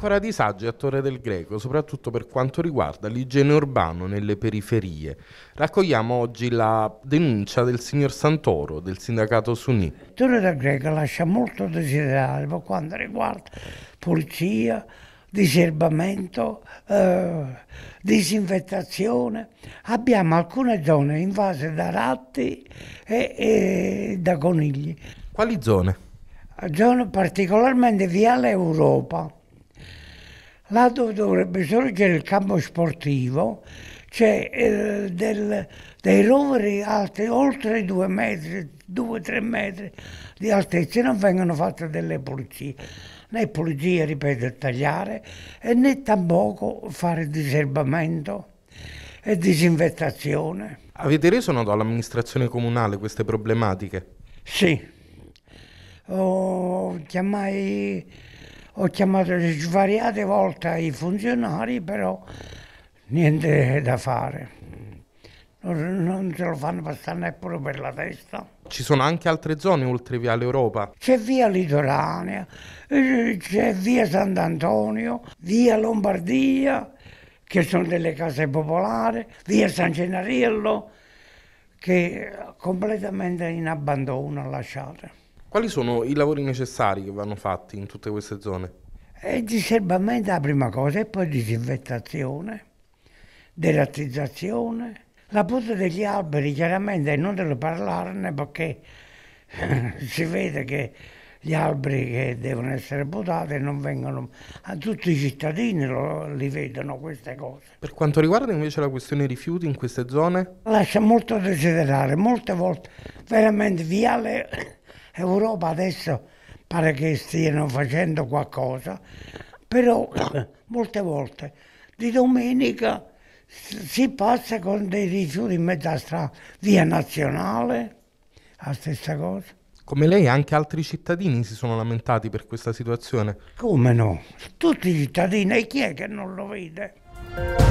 ancora disagi a Torre del Greco, soprattutto per quanto riguarda l'igiene urbano nelle periferie. Raccogliamo oggi la denuncia del signor Santoro, del sindacato Sunni. Torre del Greco lascia molto desiderare per quanto riguarda pulizia, diserbamento, eh, disinfettazione. Abbiamo alcune zone invase da ratti e, e da conigli. Quali zone? Zone particolarmente Viale Europa là dove dovrebbe sorgere il campo sportivo c'è eh, del, dei roveri alti oltre 2 metri, 2-3 metri di altezza, non vengono fatte delle pulizie, né pulizie, ripeto, tagliare, e né tampoco fare diserbamento e disinfettazione. Avete reso noto all'amministrazione comunale queste problematiche? Sì, oh, chiamai ho chiamato svariate volte i funzionari, però niente da fare. Non, non ce lo fanno passare neppure per la testa. Ci sono anche altre zone oltre via l'Europa. C'è Via Litoranea, eh, c'è Via Sant'Antonio, Via Lombardia, che sono delle case popolari, Via San Cenariello, che è completamente in abbandono lasciate. Quali sono i lavori necessari che vanno fatti in tutte queste zone? Il eh, diserbamento è la prima cosa e poi disinfettazione, derattizzazione, la punta degli alberi chiaramente è inutile parlarne perché si vede che gli alberi che devono essere potati non vengono a tutti i cittadini lo, li vedono queste cose. Per quanto riguarda invece la questione dei rifiuti in queste zone? Lascia molto desiderare, molte volte veramente viale Europa adesso pare che stiano facendo qualcosa, però molte volte di domenica si passa con dei rifiuti in mezzo alla strada, via nazionale, la stessa cosa. Come lei anche altri cittadini si sono lamentati per questa situazione? Come no? Tutti i cittadini, e chi è che non lo vede?